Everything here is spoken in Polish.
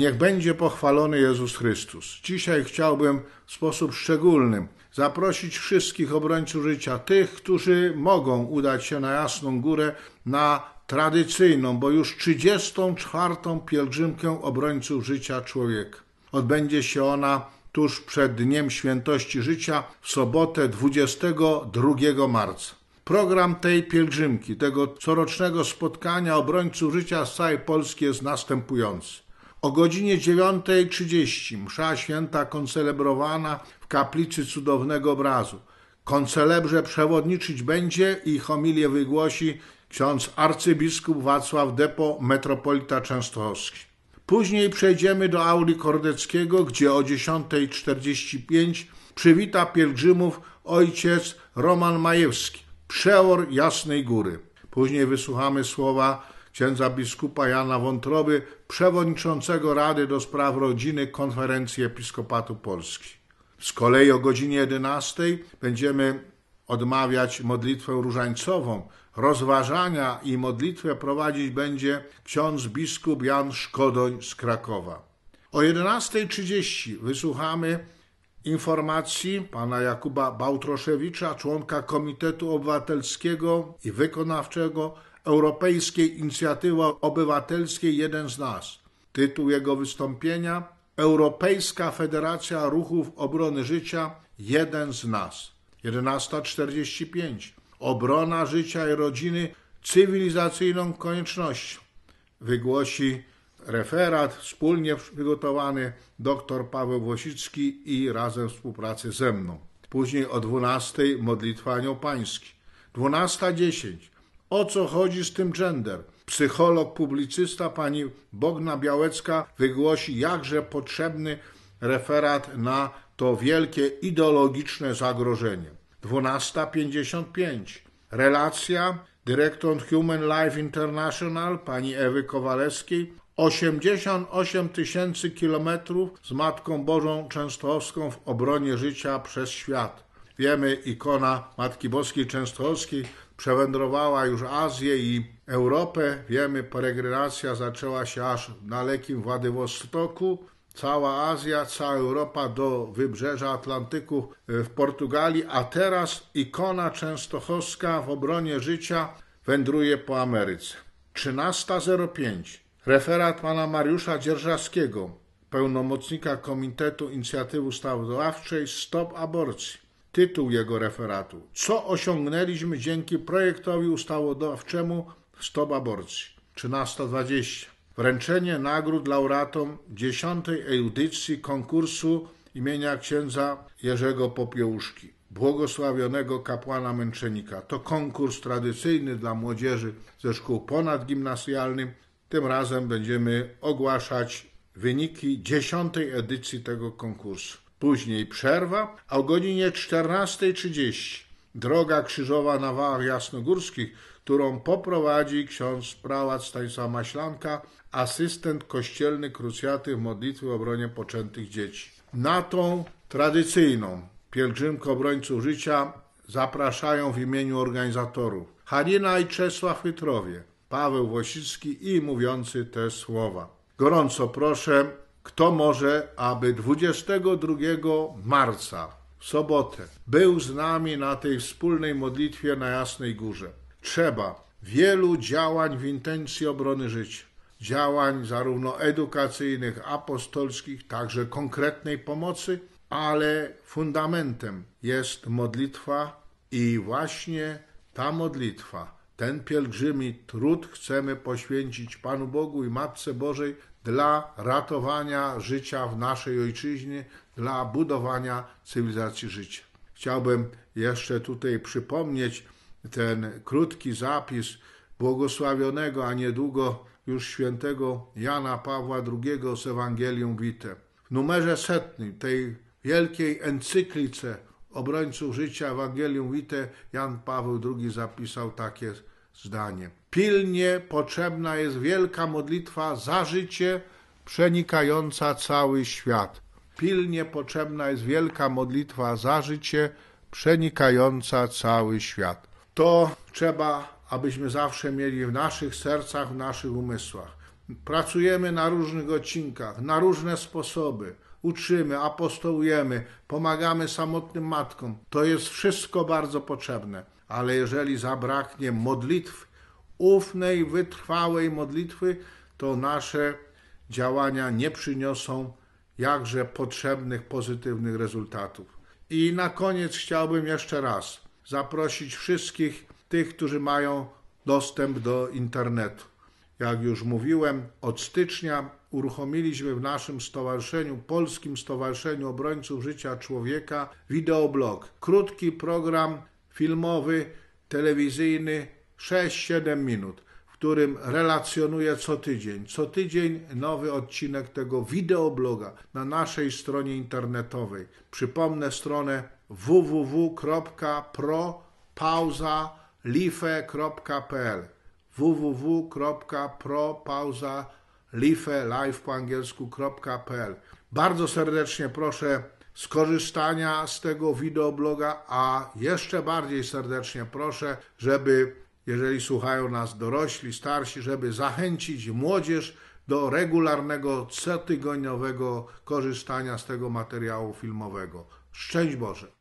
Niech będzie pochwalony Jezus Chrystus. Dzisiaj chciałbym w sposób szczególny zaprosić wszystkich obrońców życia, tych, którzy mogą udać się na Jasną Górę, na tradycyjną, bo już 34. pielgrzymkę obrońców życia człowieka. Odbędzie się ona tuż przed Dniem Świętości Życia w sobotę 22 marca. Program tej pielgrzymki, tego corocznego spotkania obrońców życia z całej Polski jest następujący. O godzinie 9.30 msza święta koncelebrowana w kaplicy cudownego obrazu. Koncelebrze przewodniczyć będzie i homilię wygłosi ksiądz arcybiskup Wacław Depo, metropolita częstochowski. Później przejdziemy do auli Kordeckiego, gdzie o 10.45 przywita pielgrzymów ojciec Roman Majewski, przeor Jasnej Góry. Później wysłuchamy słowa księdza biskupa Jana Wątroby, przewodniczącego Rady do Spraw Rodziny Konferencji Episkopatu Polski. Z kolei o godzinie 11 będziemy odmawiać modlitwę różańcową. Rozważania i modlitwę prowadzić będzie ksiądz biskup Jan Szkodoń z Krakowa. O 11.30 wysłuchamy informacji pana Jakuba Bałtroszewicza, członka Komitetu Obywatelskiego i Wykonawczego Europejskiej Inicjatywy Obywatelskiej Jeden z Nas. Tytuł jego wystąpienia Europejska Federacja Ruchów Obrony Życia Jeden z Nas. 11.45 Obrona życia i rodziny cywilizacyjną koniecznością. Wygłosi referat wspólnie przygotowany dr Paweł Włosicki i razem w współpracy ze mną. Później o 12:00 modlitwa anioł pański. 12.10 o co chodzi z tym gender? Psycholog, publicysta pani Bogna Białecka wygłosi jakże potrzebny referat na to wielkie ideologiczne zagrożenie. 12.55. Relacja dyrektor Human Life International pani Ewy Kowalewskiej 88 tysięcy kilometrów z Matką Bożą Częstochowską w obronie życia przez świat. Wiemy, ikona Matki Boskiej Częstochowskiej przewędrowała już Azję i Europę. Wiemy, peregrinacja zaczęła się aż na lekim Władywostoku. Cała Azja, cała Europa do wybrzeża Atlantyku e, w Portugalii, a teraz ikona częstochowska w obronie życia wędruje po Ameryce. 13.05. Referat pana Mariusza Dzierżawskiego, pełnomocnika Komitetu Inicjatywy Ustawodawczej Stop Aborcji tytuł jego referatu. Co osiągnęliśmy dzięki projektowi ustawodawczemu Stop Aborcji? 13.20. Wręczenie nagród laureatom 10. edycji konkursu imienia księdza Jerzego Popiełuszki, błogosławionego kapłana męczennika. To konkurs tradycyjny dla młodzieży ze szkół ponadgimnasjalnych. Tym razem będziemy ogłaszać wyniki 10. edycji tego konkursu. Później przerwa, a o godzinie 14.30 droga krzyżowa na wałach jasnogórskich, którą poprowadzi ksiądz prałat Stanisław Maślanka, asystent kościelny krucjaty w modlitwie w obronie poczętych dzieci. Na tą tradycyjną pielgrzymkę obrońców życia zapraszają w imieniu organizatorów Halina i Czesław Chytrowie, Paweł Wosicki i mówiący te słowa. Gorąco proszę kto może, aby 22 marca, w sobotę, był z nami na tej wspólnej modlitwie na Jasnej Górze. Trzeba wielu działań w intencji obrony życia. Działań zarówno edukacyjnych, apostolskich, także konkretnej pomocy, ale fundamentem jest modlitwa i właśnie ta modlitwa, ten pielgrzymi trud chcemy poświęcić Panu Bogu i Matce Bożej, dla ratowania życia w naszej ojczyźnie, dla budowania cywilizacji życia. Chciałbym jeszcze tutaj przypomnieć ten krótki zapis błogosławionego, a niedługo już świętego Jana Pawła II z Ewangelią Wite. W numerze setnym tej wielkiej encyklice obrońców życia Ewangelium Wite Jan Paweł II zapisał takie zdanie. Pilnie potrzebna jest wielka modlitwa za życie przenikająca cały świat. Pilnie potrzebna jest wielka modlitwa za życie przenikająca cały świat. To trzeba, abyśmy zawsze mieli w naszych sercach, w naszych umysłach. Pracujemy na różnych odcinkach, na różne sposoby uczymy, apostołujemy, pomagamy samotnym matkom. To jest wszystko bardzo potrzebne ale jeżeli zabraknie modlitw, ufnej, wytrwałej modlitwy, to nasze działania nie przyniosą jakże potrzebnych, pozytywnych rezultatów. I na koniec chciałbym jeszcze raz zaprosić wszystkich tych, którzy mają dostęp do internetu. Jak już mówiłem, od stycznia uruchomiliśmy w naszym stowarzyszeniu, Polskim Stowarzyszeniu Obrońców Życia Człowieka, wideoblog. Krótki program filmowy, telewizyjny 6-7 minut, w którym relacjonuję co tydzień. Co tydzień nowy odcinek tego wideobloga na naszej stronie internetowej. Przypomnę stronę www.propauza.life.pl www.propauza.life.pl Bardzo serdecznie proszę skorzystania z tego wideobloga, a jeszcze bardziej serdecznie proszę, żeby jeżeli słuchają nas dorośli, starsi, żeby zachęcić młodzież do regularnego, cotygodniowego korzystania z tego materiału filmowego. Szczęść Boże!